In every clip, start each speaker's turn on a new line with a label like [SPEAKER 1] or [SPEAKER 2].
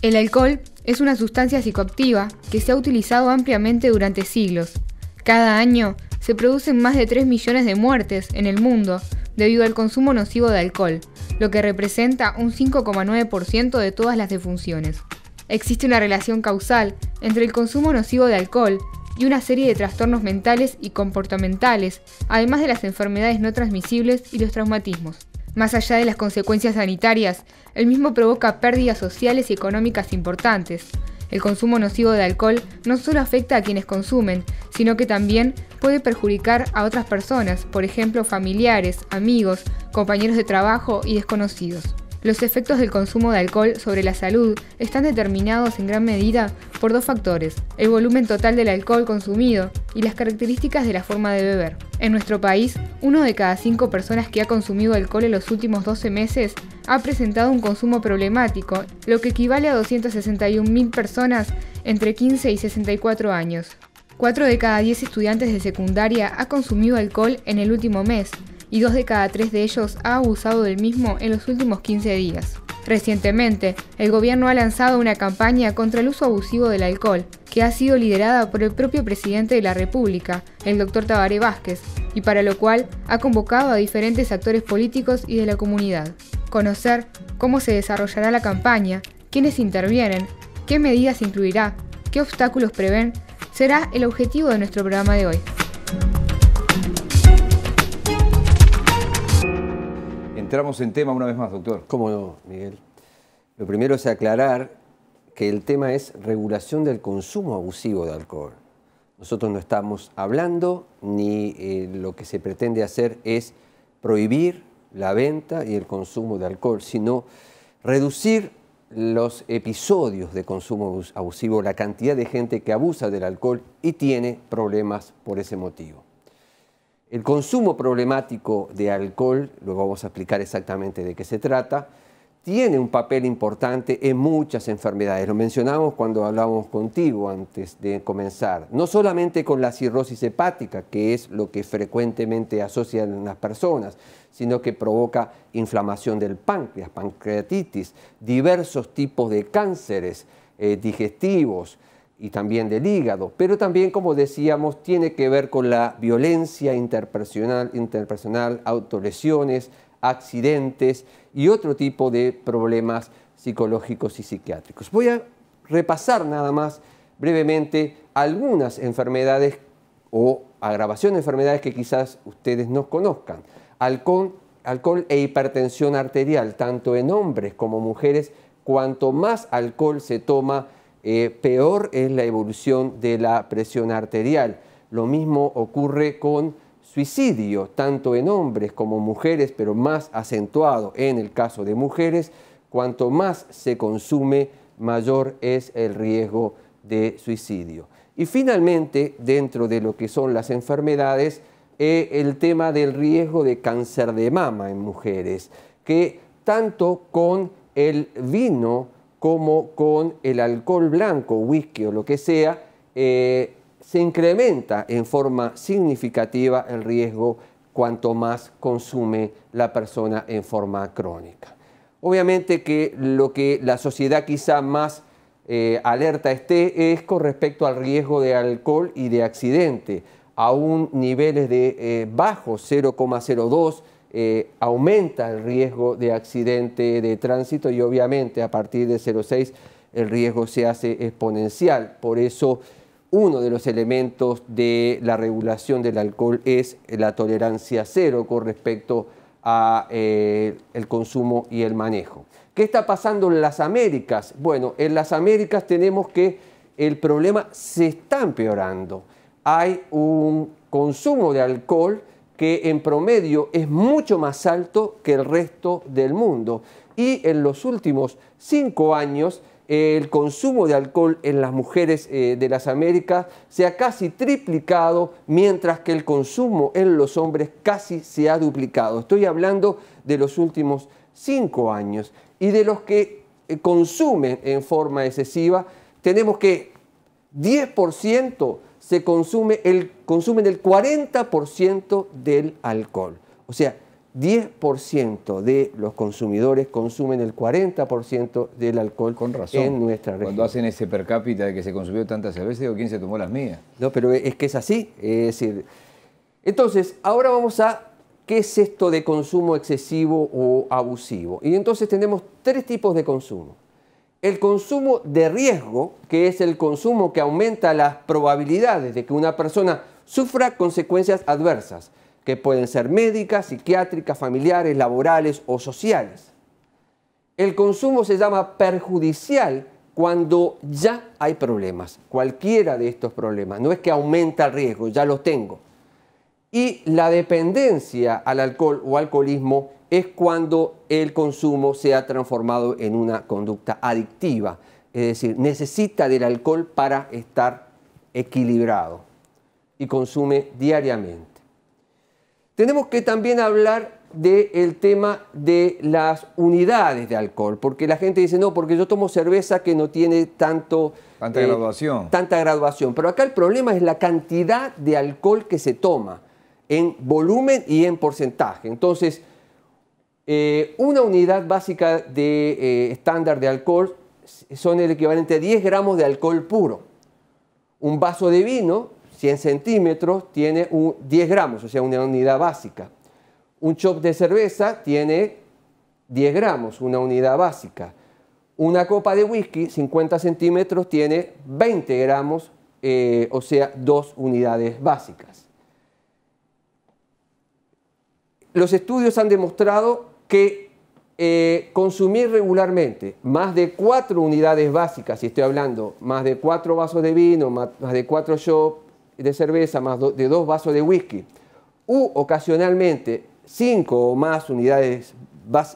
[SPEAKER 1] El alcohol es una sustancia psicoactiva que se ha utilizado ampliamente durante siglos. Cada año se producen más de 3 millones de muertes en el mundo debido al consumo nocivo de alcohol, lo que representa un 5,9% de todas las defunciones. Existe una relación causal entre el consumo nocivo de alcohol y una serie de trastornos mentales y comportamentales, además de las enfermedades no transmisibles y los traumatismos. Más allá de las consecuencias sanitarias, el mismo provoca pérdidas sociales y económicas importantes. El consumo nocivo de alcohol no solo afecta a quienes consumen, sino que también puede perjudicar a otras personas, por ejemplo familiares, amigos, compañeros de trabajo y desconocidos. Los efectos del consumo de alcohol sobre la salud están determinados en gran medida por dos factores, el volumen total del alcohol consumido y las características de la forma de beber. En nuestro país, uno de cada cinco personas que ha consumido alcohol en los últimos 12 meses ha presentado un consumo problemático, lo que equivale a 261.000 personas entre 15 y 64 años. Cuatro de cada diez estudiantes de secundaria ha consumido alcohol en el último mes, y dos de cada tres de ellos ha abusado del mismo en los últimos 15 días. Recientemente, el gobierno ha lanzado una campaña contra el uso abusivo del alcohol, que ha sido liderada por el propio presidente de la República, el doctor Tabaré Vázquez, y para lo cual ha convocado a diferentes actores políticos y de la comunidad. Conocer cómo se desarrollará la campaña, quiénes intervienen, qué medidas incluirá, qué obstáculos prevén, será el objetivo de nuestro programa de hoy.
[SPEAKER 2] Entramos en tema una vez más, doctor. ¿Cómo no, Miguel? Lo primero es aclarar que el tema es regulación del consumo abusivo de alcohol. Nosotros no estamos hablando ni eh, lo que se pretende hacer es prohibir la venta y el consumo de alcohol, sino reducir los episodios de consumo abusivo, la cantidad de gente que abusa del alcohol y tiene problemas por ese motivo. El consumo problemático de alcohol, luego vamos a explicar exactamente de qué se trata, tiene un papel importante en muchas enfermedades. Lo mencionamos cuando hablábamos contigo antes de comenzar. No solamente con la cirrosis hepática, que es lo que frecuentemente asocian las personas, sino que provoca inflamación del páncreas, pancreatitis, diversos tipos de cánceres eh, digestivos, y también del hígado, pero también, como decíamos, tiene que ver con la violencia interpersonal, interpersonal autolesiones, accidentes y otro tipo de problemas psicológicos y psiquiátricos. Voy a repasar nada más brevemente algunas enfermedades o agravación de enfermedades que quizás ustedes no conozcan. Alcohol, alcohol e hipertensión arterial, tanto en hombres como mujeres, cuanto más alcohol se toma, eh, peor es la evolución de la presión arterial. Lo mismo ocurre con suicidio, tanto en hombres como mujeres, pero más acentuado en el caso de mujeres. Cuanto más se consume, mayor es el riesgo de suicidio. Y finalmente, dentro de lo que son las enfermedades, eh, el tema del riesgo de cáncer de mama en mujeres, que tanto con el vino, como con el alcohol blanco, whisky o lo que sea, eh, se incrementa en forma significativa el riesgo cuanto más consume la persona en forma crónica. Obviamente que lo que la sociedad quizá más eh, alerta esté es con respecto al riesgo de alcohol y de accidente, aún niveles de eh, bajo 0,02, eh, aumenta el riesgo de accidente de tránsito y obviamente a partir de 0,6 el riesgo se hace exponencial. Por eso uno de los elementos de la regulación del alcohol es la tolerancia cero con respecto a eh, el consumo y el manejo. ¿Qué está pasando en las Américas? Bueno, en las Américas tenemos que el problema se está empeorando. Hay un consumo de alcohol que en promedio es mucho más alto que el resto del mundo. Y en los últimos cinco años, el consumo de alcohol en las mujeres eh, de las Américas se ha casi triplicado, mientras que el consumo en los hombres casi se ha duplicado. Estoy hablando de los últimos cinco años. Y de los que eh, consumen en forma excesiva, tenemos que 10% se consume el, consumen el 40% del alcohol. O sea, 10% de los consumidores consumen el 40% del alcohol Con razón. en nuestra región. Cuando hacen ese per cápita de que se consumió tantas cervezas, o ¿quién se tomó las mías? No, pero es que es así. Es decir, entonces, ahora vamos a qué es esto de consumo excesivo o abusivo. Y entonces tenemos tres tipos de consumo. El consumo de riesgo, que es el consumo que aumenta las probabilidades de que una persona sufra consecuencias adversas, que pueden ser médicas, psiquiátricas, familiares, laborales o sociales. El consumo se llama perjudicial cuando ya hay problemas, cualquiera de estos problemas. No es que aumenta el riesgo, ya los tengo. Y la dependencia al alcohol o alcoholismo es cuando el consumo se ha transformado en una conducta adictiva, es decir, necesita del alcohol para estar equilibrado y consume diariamente. Tenemos que también hablar del tema de las unidades de alcohol, porque la gente dice, no, porque yo tomo cerveza que no tiene tanto... Tanta eh, graduación. Pero acá el problema es la cantidad de alcohol que se toma en volumen y en porcentaje. Entonces, eh, una unidad básica de eh, estándar de alcohol son el equivalente a 10 gramos de alcohol puro. Un vaso de vino, 100 centímetros, tiene 10 gramos, o sea, una unidad básica. Un chop de cerveza tiene 10 gramos, una unidad básica. Una copa de whisky, 50 centímetros, tiene 20 gramos, eh, o sea, dos unidades básicas. los estudios han demostrado que eh, consumir regularmente más de cuatro unidades básicas, si estoy hablando, más de cuatro vasos de vino, más, de cuatro shots de cerveza, más de dos vasos de whisky, u ocasionalmente cinco o más unidades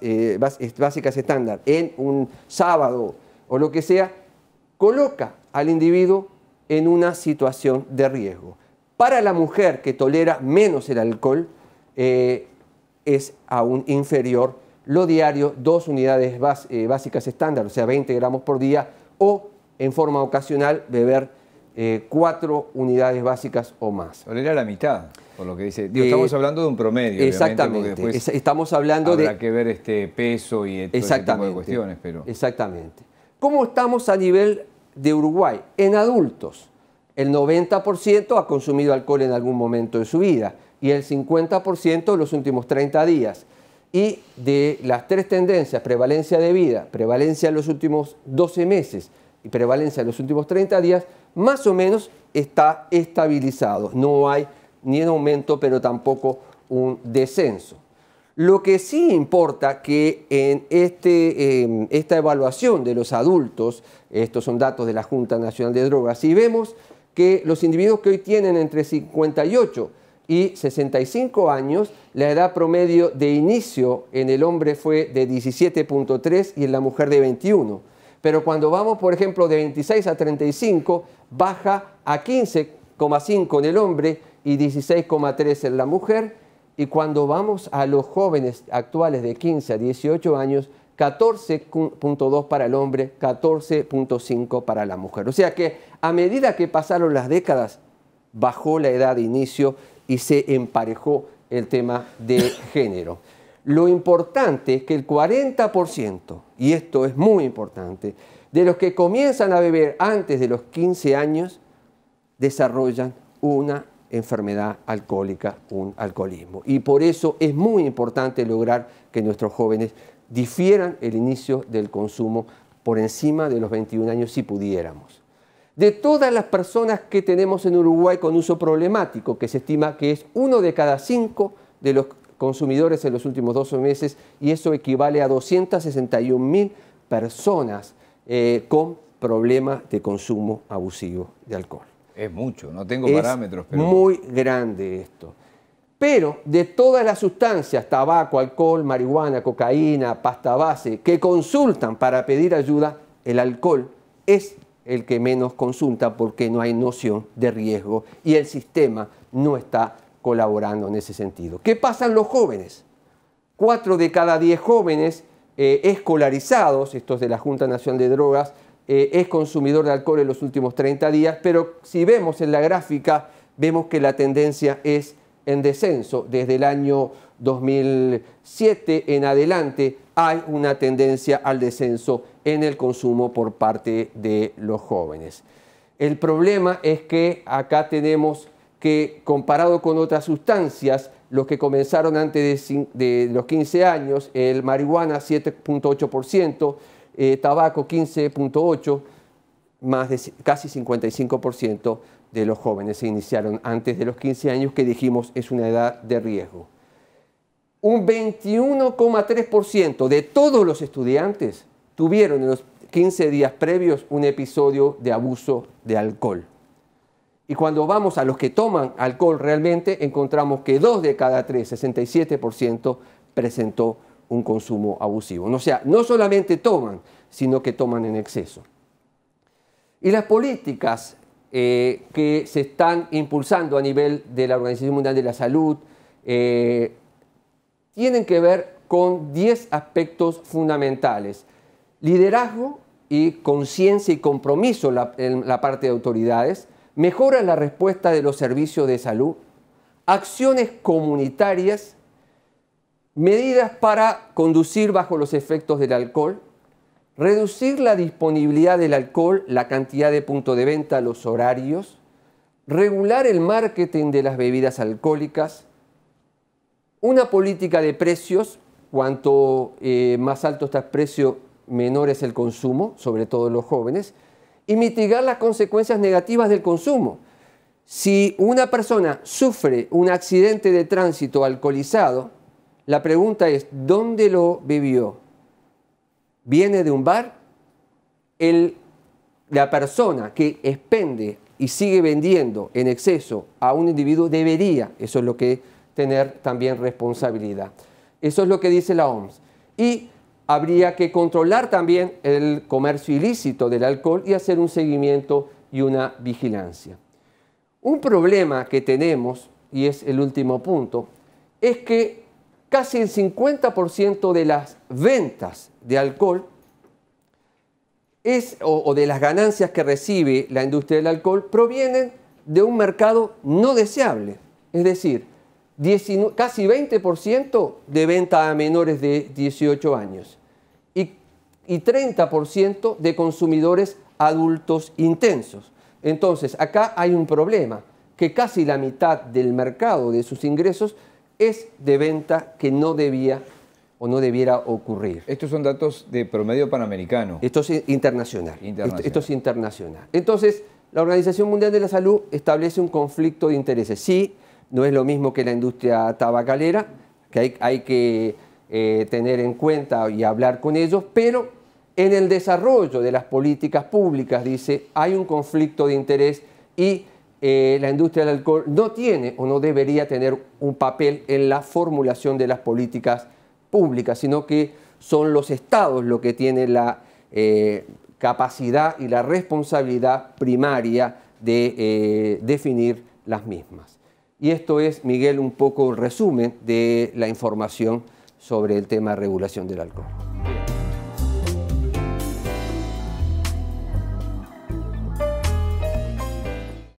[SPEAKER 2] eh, básicas estándar en un sábado o lo que sea, coloca al individuo en una situación de riesgo. Para la mujer que tolera menos el alcohol, eh, es aún inferior lo diario, dos unidades eh, básicas estándar, o sea, 20 gramos por día, o en forma ocasional beber eh, cuatro unidades básicas o más. Pero era la mitad, por lo que dice. Eh, estamos hablando de un promedio. Exactamente. estamos hablando habrá que ver este peso y todo tipo de cuestiones, pero. Exactamente. ¿Cómo estamos a nivel de Uruguay? En adultos, el 90% ha consumido alcohol en algún momento de su vida y el 50% los últimos 30 días. Y de las tres tendencias, prevalencia de vida, prevalencia en los últimos 12 meses y prevalencia en los últimos 30 días, más o menos está estabilizado. No hay ni un aumento, pero tampoco un descenso. Lo que sí importa que en este, em, esta evaluación de los adultos, estos son datos de la Junta Nacional de Drogas, y vemos que los individuos que hoy tienen entre 58 y 65 años, la edad promedio de inicio en el hombre fue de 17.3 y en la mujer de 21. Pero cuando vamos, por ejemplo, de 26 a 35, baja a 15,5 en el hombre y 16,3 en la mujer. Y cuando vamos a los jóvenes actuales de 15 a 18 años, 14.2 para el hombre, 14.5 para la mujer. O sea que a medida que pasaron las décadas, bajó la edad de inicio y se emparejó el tema de género. Lo importante es que el 40%, y esto es muy importante, de los que comienzan a beber antes de los 15 años desarrollan una enfermedad alcohólica, un alcoholismo. Y por eso es muy importante lograr que nuestros jóvenes difieran el inicio del consumo por encima de los 21 años si pudiéramos de todas las personas que tenemos en Uruguay con uso problemático, que se estima que es uno de cada cinco de los consumidores en los últimos 12 meses, y eso equivale a 261 mil personas eh, con problemas de consumo abusivo de alcohol. Es mucho, no tengo parámetros. Muy grande esto. Pero de todas las sustancias, tabaco, alcohol, marihuana, cocaína, pasta base, que consultan para pedir ayuda, el alcohol es el que menos consulta porque no hay noción de riesgo y el sistema no está colaborando en ese sentido. ¿Qué pasan los jóvenes? Cuatro de cada diez jóvenes eh, escolarizados, estos de la Junta Nacional de Drogas, eh, es consumidor de alcohol en los últimos 30 días, pero si vemos en la gráfica, vemos que la tendencia es en descenso desde el año 2007 en adelante hay una tendencia al descenso en el consumo por parte de los jóvenes. El problema es que acá tenemos que comparado con otras sustancias, los que comenzaron antes de, los 15 años, el marihuana 7.8%, eh, tabaco 15.8%, más de casi 55% de los jóvenes se iniciaron antes de los 15 años, que dijimos es una edad de riesgo un 21,3% de todos los estudiantes tuvieron en los 15 días previos un episodio de abuso de alcohol. Y cuando vamos a los que toman alcohol realmente, encontramos que 2 de cada 3, 67%, presentó un consumo abusivo. O sea, no solamente toman, sino que toman en exceso. Y las políticas eh, que se están impulsando a nivel de la Organización Mundial de la Salud, eh, tienen que ver con 10 aspectos fundamentales. Liderazgo y conciencia y compromiso en la parte de autoridades, mejora la respuesta de los servicios de salud, acciones comunitarias, medidas para conducir bajo los efectos del alcohol, reducir la disponibilidad del alcohol, la cantidad de punto de venta, los horarios, regular el marketing de las bebidas alcohólicas, una política de precios, cuanto eh, más alto está el precio, menor es el consumo, sobre todo en los jóvenes, y mitigar las consecuencias negativas del consumo. Si una persona sufre un accidente de tránsito alcoholizado, la pregunta es, ¿dónde lo vivió? ¿Viene de un bar? El, la persona que expende y sigue vendiendo en exceso a un individuo debería, eso es lo que tener también responsabilidad. Eso es lo que dice la OMS. Y habría que controlar también el comercio ilícito del alcohol y hacer un seguimiento y una vigilancia. Un problema que tenemos, y es el último punto, es que casi el 50% de las ventas de alcohol o, de las ganancias que recibe la industria del alcohol provienen de un mercado no deseable. Es decir, casi 20% de venta a menores de 18 años y, 30% de consumidores adultos intensos. Entonces, acá hay un problema, que casi la mitad del mercado de sus ingresos es de venta que no debía o no debiera ocurrir. Estos son datos de promedio panamericano. Esto es internacional. Esto, es internacional. Entonces, la Organización Mundial de la Salud establece un conflicto de intereses. Sí, no es lo mismo que la industria tabacalera, que hay, que eh, tener en cuenta y hablar con ellos, pero en el desarrollo de las políticas públicas, dice, hay un conflicto de interés y eh, la industria del alcohol no tiene o no debería tener un papel en la formulación de las políticas públicas, sino que son los estados los que tienen la eh, capacidad y la responsabilidad primaria de definir las mismas. Y esto es, Miguel, un poco el resumen de la información sobre el tema regulación del alcohol.